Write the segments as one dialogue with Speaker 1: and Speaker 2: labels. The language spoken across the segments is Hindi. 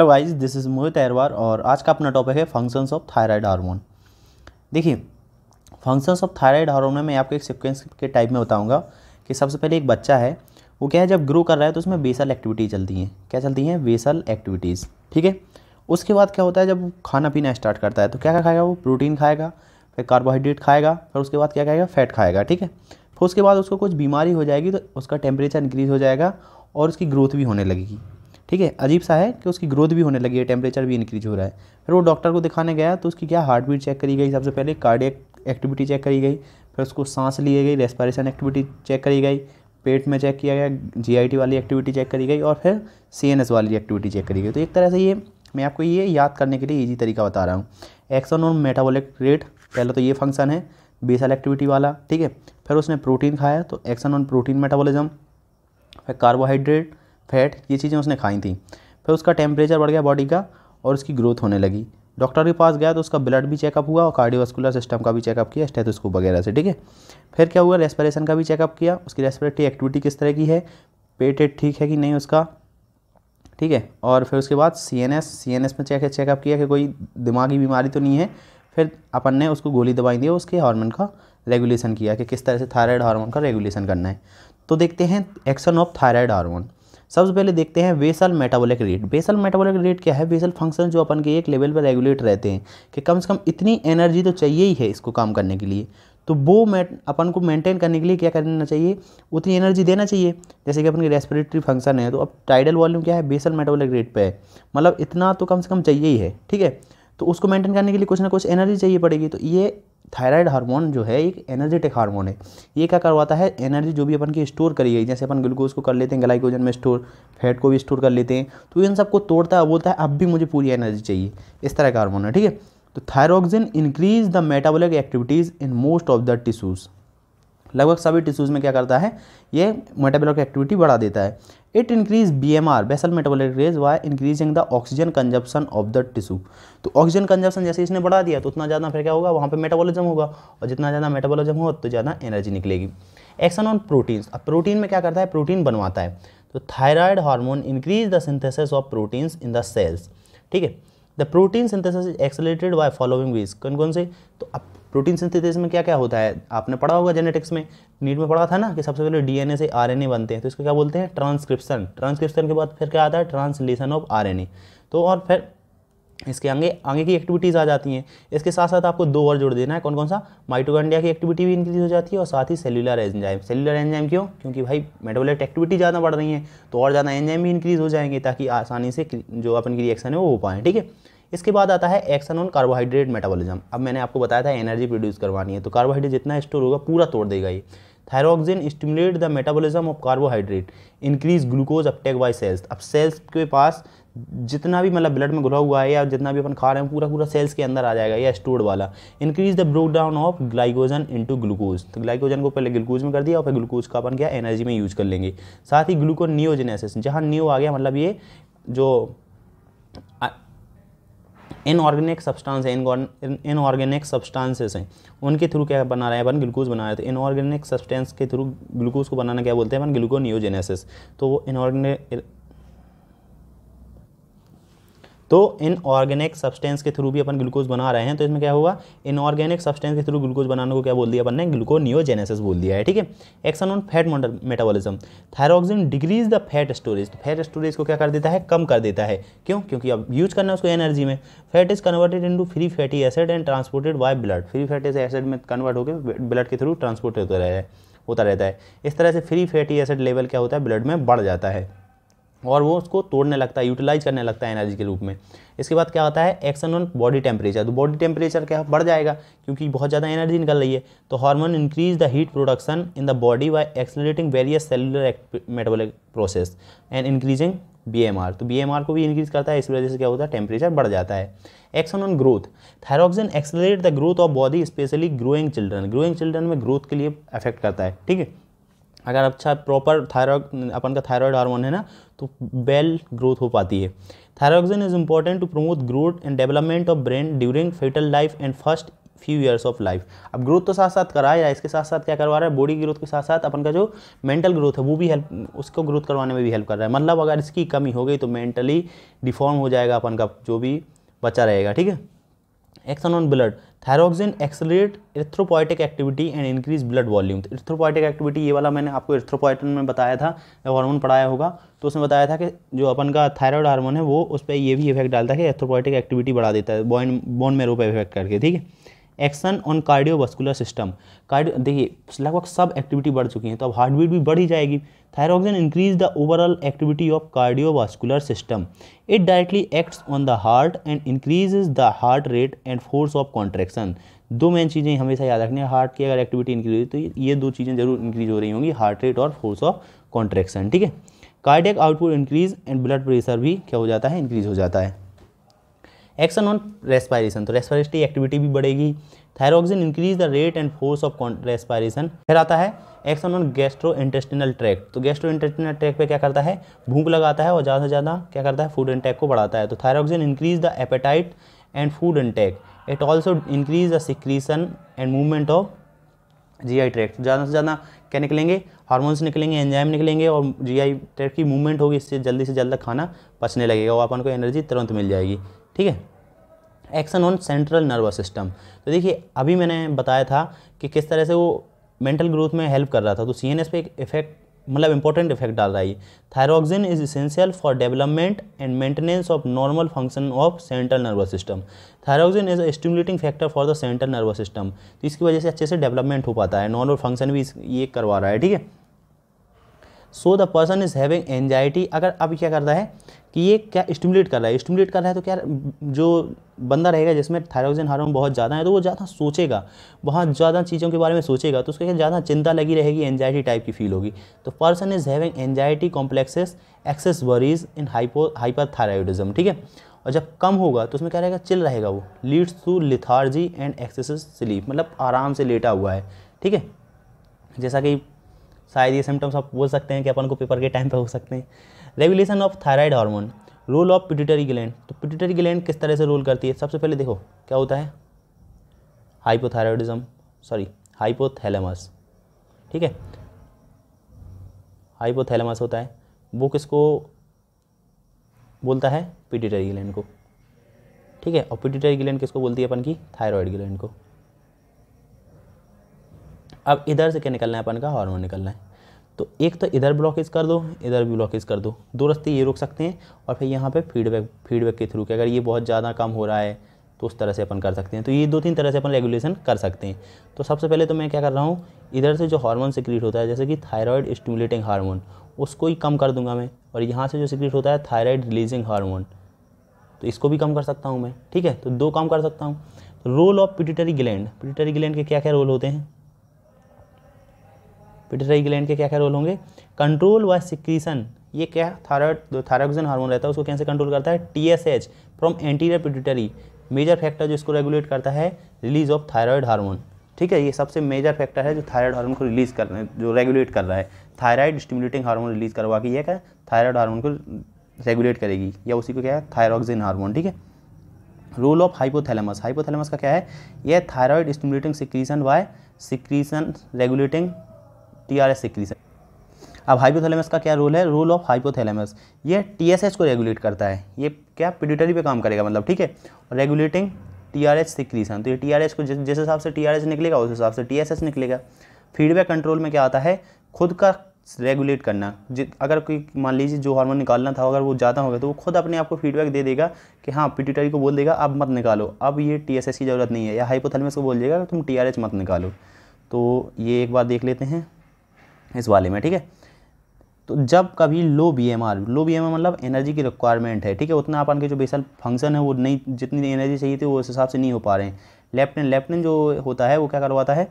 Speaker 1: hello this is Mohit Ahirwar और आज का अपना टॉपिक है फंक्शंस ऑफ थायराइड हार्मोन देखिए फंक्शंस ऑफ थायराइड हार्मोन में मैं आपको एक सिक्वेंस के टाइप में बताऊंगा कि सबसे पहले एक बच्चा है वो क्या है जब ग्रो कर रहा है तो उसमें बेसल एक्टिविटी चलती हैं क्या चलती हैं बेसल एक्टिविटीज़ ठीक है उसके बाद क्या होता है जब खाना पीना स्टार्ट करता है तो क्या क्या खाएगा वो प्रोटीन खाएगा फिर कार्बोहाइड्रेट खाएगा फिर उसके बाद क्या खाएगा फैट खाएगा ठीक है फिर उसके बाद उसको कुछ बीमारी हो जाएगी तो उसका टेम्परेचर इंक्रीज़ हो जाएगा और उसकी ग्रोथ भी होने लगेगी ठीक है अजीब सा है कि उसकी ग्रोथ भी होने लगी है टेम्परेचर भी इंक्रीज हो रहा है फिर वो डॉक्टर को दिखाने गया तो उसकी क्या हार्ट बीट चेक करी गई सबसे पहले कार्डियक एक्टिविटी चेक करी गई फिर उसको सांस लिए गई रेस्पायरेशन एक्टिविटी चेक करी गई पेट में चेक किया गया जी वाली एक्टिविटी चेक करी गई और फिर सी वाली एक्टिविटी चेक करी गई तो एक तरह से ये मैं आपको ये याद करने के लिए ईजी तरीका बता रहा हूँ एक्सन और मेटाबोलिक रेट पहले तो ये फंक्शन है बेसल एक्टिविटी वाला ठीक है फिर उसने प्रोटीन खाया तो एक्सन ऑन प्रोटीन मेटाबॉलिज्म फिर कार्बोहाइड्रेट फैट ये चीज़ें उसने खाई थी फिर उसका टेम्परेचर बढ़ गया बॉडी का और उसकी ग्रोथ होने लगी डॉक्टर के पास गया तो उसका ब्लड भी चेकअप हुआ और कार्डियोवास्कुलर सिस्टम का भी चेकअप किया स्टेथोस्कोप वगैरह से ठीक है फिर क्या हुआ रेस्पिरेशन का भी चेकअप किया उसकी रेस्पिरेटरी एक्टिविटी किस तरह की है पेट ठीक है कि नहीं उसका ठीक है और फिर उसके बाद C N S C N S में चेक चेकअप किया कि कोई दिमागी बीमारी तो नहीं है फिर अपन ने उसको गोली दवाई दी उसके हार्मोन का रेगुलेशन किया कि किस तरह से थायराइड हार्मोन का रेगुलेशन करना है तो देखते हैं एक्शन ऑफ थायराइड हार्मोन सबसे पहले देखते हैं basal metabolic rate basal metabolic rate क्या है वेसल फंक्शन जो अपन के एक लेवल पर रेगुलेट रहते हैं कि कम से कम इतनी एनर्जी तो चाहिए ही है इसको काम करने के लिए तो वो अपन को मेंटेन करने के लिए क्या करना चाहिए उतनी एनर्जी देना चाहिए जैसे कि अपन की रेस्पिरेटरी फंक्शन है तो अब टाइडल वॉल्यूम क्या है बेसल मेटाबॉलिक रेट पे है मतलब इतना तो कम से कम चाहिए ही है ठीक है तो उसको मेंटेन करने के लिए कुछ ना कुछ एनर्जी चाहिए पड़ेगी तो ये थायराइड हार्मोन जो है एक एनर्जेटिक हार्मोन है ये क्या करवाता है एनर्जी जो भी अपन की स्टोर करी गई जैसे अपन ग्लूकोज को कर लेते हैं ग्लाइकोजन में स्टोर फैट को भी स्टोर कर लेते हैं तो इन सबको तोड़ता है बोलता है अब भी मुझे पूरी एनर्जी चाहिए इस तरह का हार्मोन है ठीक है तो thyroxine increase the metabolic activities in most of the tissues लगभग सभी टिश्यूज़ में क्या करता है ये मेटाबॉलिक एक्टिविटी बढ़ा देता है it increase B M R basal metabolic rate by increasing the oxygen consumption of the tissue तो ऑक्सीजन कंजप्शन जैसे इसने बढ़ा दिया तो उतना ज़्यादा फिर क्या होगा वहाँ पे मेटाबॉलिज्म होगा और जितना ज़्यादा मेटाबॉलिज्म होगा तो ज़्यादा एनर्जी निकलेगी एक्शन ऑन प्रोटीन्स अब प्रोटीन में क्या करता है प्रोटीन बनवाता है तो thyroid hormone increase the synthesis of proteins in the cells ठीक है the protein synthesis accelerated by following ways कौन कौन से तो अब प्रोटीन सिंथेसिस में क्या क्या होता है आपने पढ़ा होगा जेनेटिक्स में नीट में पढ़ा था ना कि सबसे पहले डीएनए से आरएनए बनते हैं तो इसको क्या बोलते हैं ट्रांसक्रिप्शन ट्रांसक्रिप्शन के बाद फिर क्या आता है ट्रांसलेशन ऑफ आरएनए तो और फिर इसके आगे आगे की एक्टिविटीज़ आ जाती हैं इसके साथ साथ आपको दो और जोड़ देना है कौन कौन सा माइटोकॉन्ड्रिया की एक्टिविटी भी इंक्रीज हो जाती है और साथ ही सेलुलर एंजाइम सेलुलर एंजाइम क्यों क्योंकि भाई मेटाबोलाइट एक्टिविटी ज़्यादा बढ़ रही है तो और ज़्यादा एंजाइम भी इंक्रीज़ हो जाएंगे ताकि आसानी से जो अपन की रिएक्शन है वो हो पाए ठीक है इसके बाद आता है एक्शन ऑन कार्बोहाइड्रेट मेटाबॉलिज्म अब मैंने आपको बताया था एनर्जी प्रोड्यूस करवानी है तो कार्बोहाइड्रेट जितना स्टोर होगा पूरा तोड़ देगा ये thyroxine stimulate the metabolism of carbohydrate increase glucose uptake by cells अब सेल्स के पास जितना भी मतलब ब्लड में घुला हुआ है या जितना भी अपन खा रहे हैं पूरा पूरा सेल्स के अंदर आ जाएगा या स्टोर्ड वाला increase the broke down of glycogen into glucose तो ग्लाइकोजन को पहले ग्लूकोज में कर दिया और फिर ग्लूकोज का अपन क्या एनर्जी में यूज कर लेंगे साथ ही ग्लूकोन नियोजेनेसिस जहाँ न्यू आ गया मतलब ये जो इनऑर्गेनिक सब्सटेंस है इनऑर्गेनिक सब्सटेंसेस हैं उनके थ्रू क्या बना रहा है अपन ग्लूकोज बना रहे थे इनऑर्गेनिक सब्सटेंस के थ्रू ग्लूकोज को बनाना क्या बोलते हैं अपन ग्लूकोनियोजेनेसिस तो वो इनऑर्गेनिक तो इनऑर्गेनिक सब्सटेंस के थ्रू भी अपन ग्लूकोज बना रहे हैं तो इसमें क्या होगा इनऑर्गेनिक सब्सटेंस के थ्रू ग्लूकोज बनाने को क्या बोल दिया अपन ने ग्लूकोनियोजेनेसिस बोल दिया है ठीक है action on fat metabolism thyroxine decrease the fat storage fat storage को क्या कर देता है कम कर देता है क्यों क्योंकि अब यूज करना है उसको एनर्जी में fat is converted into free fatty acid and transported by blood free fatty acid में कन्वर्ट होकर ब्लड के थ्रू ट्रांसपोर्ट होता रहा है होता रहता है इस तरह से फ्री फैटी एसिड लेवल क्या होता है ब्लड में बढ़ जाता है और वो उसको तोड़ने लगता है यूटिलाइज करने लगता है एनर्जी के रूप में इसके बाद क्या होता है एक्शन ऑन बॉडी टेम्परेचर तो बॉडी टेम्परेचर क्या बढ़ जाएगा क्योंकि बहुत ज़्यादा एनर्जी निकल रही है तो hormone increase the heat production in the body by accelerating various cellular metabolic process and increasing B तो बी को भी इंक्रीज करता है इस वजह से क्या होता है टेम्परेचर बढ़ जाता है action on growth thyroxine accelerate the growth of body specially growing children growing children में ग्रोथ के लिए अफेक्ट करता है ठीक है अगर अच्छा प्रॉपर थायरॉयड अपन का थायरॉयड हार्मोन है ना तो वेल ग्रोथ हो पाती है thyroxine is important to promote growth and development of brain during fetal life and first few years of life अब ग्रोथ तो साथ साथ करा या इसके साथ साथ क्या करवा रहा है बॉडी ग्रोथ के साथ साथ अपन का जो मेंटल ग्रोथ है वो भी हेल्प उसको ग्रोथ करवाने में भी हेल्प कर रहा है मतलब अगर इसकी कमी हो गई तो मेंटली डिफॉर्म हो जाएगा अपन का जो भी बच्चा रहेगा ठीक है action on blood thyroxine accelerate erythropoietic activity and increase blood volume तो इर्थ्रोपोइटिक एक्टिविटी ये वाला मैंने आपको इर्थ्रोपोइटिन में बताया था जब हार्मोन पढ़ाया होगा तो उसमें बताया था कि जो अपन का थायराइड हार्मोन है वो उस पर ये भी इफेक्ट डालता है कि इर्थ्रोपोइटिक एक्टिविटी बढ़ा देता है बोन बोन मेरो पर इफेक्ट करके ठीक है action on cardiovascular system cardio देखिए लगभग सब एक्टिविटी बढ़ चुकी है तो अब हार्ट बीट भी बढ़ ही जाएगी thyroxine increase the overall activity of cardiovascular system it directly acts on the heart and increase the heart rate and force of contraction दो मेन चीज़ें हमेशा याद रखनी है हार्ट की अगर एक्टिविटी इंक्रीज तो ये दो चीज़ें जरूर इंक्रीज हो रही होंगी हार्ट रेट और फोर्स ऑफ कॉन्ट्रेक्शन ठीक है cardiac output increase and blood pressure भी क्या हो जाता है इंक्रीज हो जाता है एक्शन ऑन रेस्पायरेशन तो रेस्पायरेटरी एक्टिविटी भी बढ़ेगी thyroxine increase the rate and force of respiration फिर आता है action on gastrointestinal tract तो गैस्ट्रो इंटेस्टिनल ट्रैक पे क्या करता है भूख लगाता है और ज़्यादा से ज़्यादा क्या करता है फूड इंटेक को बढ़ाता है तो thyroxine increase the appetite and food intake it also increase the secretion and movement of G I tract ज़्यादा से ज़्यादा क्या निकलेंगे हार्मोन्स निकलेंगे एंजाइम निकलेंगे और जी आई ट्रैक की मूवमेंट होगी इससे जल्दी से जल्दी खाना पचने लगेगा और अपन को एनर्जी तुरंत मिल जाएगी ठीक है action on central nervous system तो देखिए अभी मैंने बताया था कि किस तरह से वो मेंटल ग्रोथ में हेल्प कर रहा था तो सी पे एक इफेक्ट मतलब इंपॉर्टेंट इफेक्ट डाल रहा है ये thyroxine is essential for development and maintenance of normal function of central nervous system thyroxine is a stimulating factor for the central nervous system तो इसकी वजह से अच्छे से डेवलपमेंट हो पाता है नॉर्मल फंक्शन भी ये करवा रहा है ठीक है so the person is having anxiety अगर अब क्या कर रहा है कि ये क्या स्टिमुलेट कर रहा है स्टिमुलेट कर रहा है तो क्या जो बंदा रहेगा जिसमें थायरोजन हार्मोन बहुत ज़्यादा है तो वो ज़्यादा सोचेगा बहुत ज़्यादा चीज़ों के बारे में सोचेगा तो उसके क्या ज़्यादा चिंता लगी रहेगी एनजाइटी टाइप की फील होगी तो person is having anxiety complexes excess worries in hypo hyperthyroidism ठीक है और जब कम होगा तो उसमें क्या रहेगा चिल रहेगा वो leads to lethargy and excess sleep मतलब आराम से लेटा हुआ है ठीक है जैसा कि शायद ये सिम्टम्स आप बोल सकते हैं कि अपन को पेपर के टाइम पर हो सकते हैं regulation of thyroid hormone role of pituitary gland तो पिट्यूटरी ग्लैंड किस तरह से रोल करती है सबसे पहले देखो क्या होता है हाइपोथायरॉयडिज्म सॉरी हाइपोथैलेमस ठीक है हाइपोथैलेमस होता है वो किसको बोलता है पिट्यूटरी ग्लैंड को ठीक है और पिट्यूटरी ग्लैंड किसको बोलती है अपन की थायराइड ग्लैंड को अब इधर से क्या निकलना है अपन का हार्मोन निकलना है तो एक तो इधर ब्लॉकेज कर दो इधर भी ब्लॉकेज कर दो दो रस्ते ये रोक सकते हैं और फिर यहाँ पे फीडबैक फीडबैक के थ्रू कि अगर ये बहुत ज़्यादा कम हो रहा है तो उस तरह से अपन कर सकते हैं तो ये दो तीन तरह से अपन रेगुलेशन कर सकते हैं तो सबसे पहले तो मैं क्या कर रहा हूँ इधर से जो हार्मोन सिक्रीट होता है जैसे कि थायराइड स्टिमुलेटिंग हार्मोन उसको ही कम कर दूंगा मैं और यहाँ से जो सिक्रीट होता है थायराइड रिलीजिंग हार्मोन तो इसको भी कम कर सकता हूँ मैं ठीक है तो दो काम कर सकता हूँ role of pituitary gland pituitary gland के क्या क्या रोल होते हैं पिट्यूटरी ग्लैंड के क्या क्या रोल होंगे कंट्रोल व सिक्रीसन ये क्या थायरॉयड थायरॉक्सिन हार्मोन रहता है उसको कैसे कंट्रोल करता है T S H from anterior pituitary major factor जो इसको रेगुलेट करता है रिलीज ऑफ थायरॉयड हार्मोन ठीक है ये सबसे मेजर फैक्टर है जो थायराइड हार्मोन को रिलीज कर रहे हैं जो रेगुलेट कर रहा है थायरॉयड स्टिमुलेटिंग हार्मोन रिलीज करवा के ये क्या थायराइड हार्मोन को रेगुलेट करेगी या उसी को क्या है थायरॉक्सिन हार्मोन ठीक है रोल ऑफ हाइपोथैलेमस हाइपोथैलेमस का क्या है यह thyroid stimulating secretion by secretion regulating T R S secretion अब हाइपोथैलेमस का क्या रोल है रोल ऑफ हाइपोथैलेमस ये टीएसएच को रेगुलेट करता है ये क्या पिट्यूटरी पे काम करेगा मतलब ठीक है regulating T R H secretion तो ये टी आर को जिस हिसाब से टी आर निकलेगा उस हिसाब से टी एस निकलेगा फीडबैक कंट्रोल में क्या आता है खुद का रेगुलेट करना अगर कोई मान लीजिए जो हार्मोन निकालना था अगर वो ज़्यादा होगा तो वो खुद अपने आप को फीडबैक दे देगा कि हाँ पिटिटरी को बोल देगा अब मत निकालो अब ये टी एस एस की ज़रूरत नहीं है या हाइपोथैलेमस को बोल देगा तुम टी आर एच मत निकालो तो ये एक बार देख लेते हैं इस वाले में ठीक है तो जब कभी low B M R low B M R मतलब एनर्जी की रिक्वायरमेंट है ठीक है उतना अपन के जो बेसल फंक्शन है वो नहीं जितनी एनर्जी चाहिए थी वो उस हिसाब से नहीं हो पा रहे हैं लेफ्ट लेफ्टिन जो होता है वो क्या करवाता है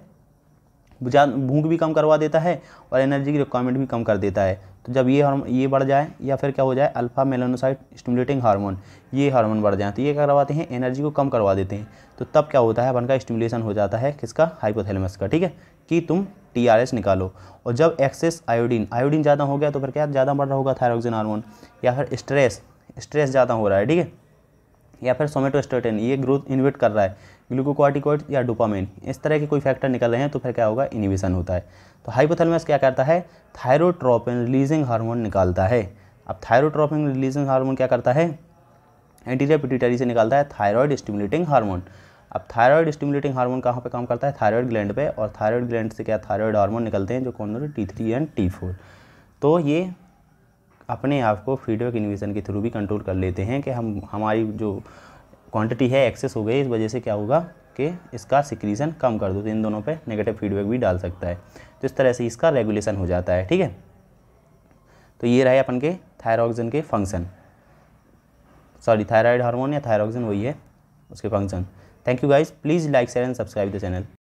Speaker 1: भूख भी कम करवा देता है और एनर्जी की रिक्वायरमेंट भी कम कर देता है तो जब ये हार्मोन ये बढ़ जाए या फिर क्या हो जाए अल्फा मेलानोसाइट स्टिमुलेटिंग हार्मोन ये हार्मोन बढ़ जाए तो ये क्या करवाते हैं एनर्जी को कम करवा देते हैं तो तब क्या होता है अपन का स्टिमुलेशन हो जाता है किसका हाइपोथैलेमस का ठीक है कि तुम टी आर एस निकालो और जब एक्सेस आयोडीन आयोडीन ज़्यादा हो गया तो फिर क्या ज़्यादा बढ़ रहा होगा थायरोक्सिन हार्मोन या फिर स्ट्रेस स्ट्रेस ज़्यादा हो रहा है ठीक है या फिर सोमेटोस्टेटिन ये ग्रोथ इन्वेट कर रहा है ग्लूकोकार्टिकॉइड या डोपामाइन इस तरह के कोई फैक्टर निकल रहे हैं तो फिर क्या होगा इनिबिशन होता है तो हाइपोथैलेमस क्या करता है थायरोट्रोपिन रिलीजिंग हार्मोन निकालता है अब थायरोट्रोपिन रिलीजिंग हार्मोन क्या करता है एंटीरियर पिट्यूटरी से निकालता है थायरॉयड स्टिमुलेटिंग हार्मोन अब थायरॉयड स्टिमुलेटिंग हार्मोन कहाँ पर काम करता है थायरॉयड ग्लैंड पर और थायरॉयड ग्लैंड से क्या थायरॉयड हार्मोन निकलते हैं जो कौन दोनों T three and T four तो ये अपने आप को फीडबैक इनिबिशन के थ्रू भी कंट्रोल कर लेते हैं कि हम हमारी जो क्वांटिटी है एक्सेस हो गई इस वजह से क्या होगा कि इसका सिक्रीजन कम कर दो तो इन दोनों पे नेगेटिव फीडबैक भी डाल सकता है तो इस तरह से इसका रेगुलेशन हो जाता है ठीक है तो ये रहे अपन के थायरॉक्सिन के फंक्शन सॉरी थायराइड हार्मोन या थायरॉक्सिन वही है उसके function thank you guys please like share and subscribe the channel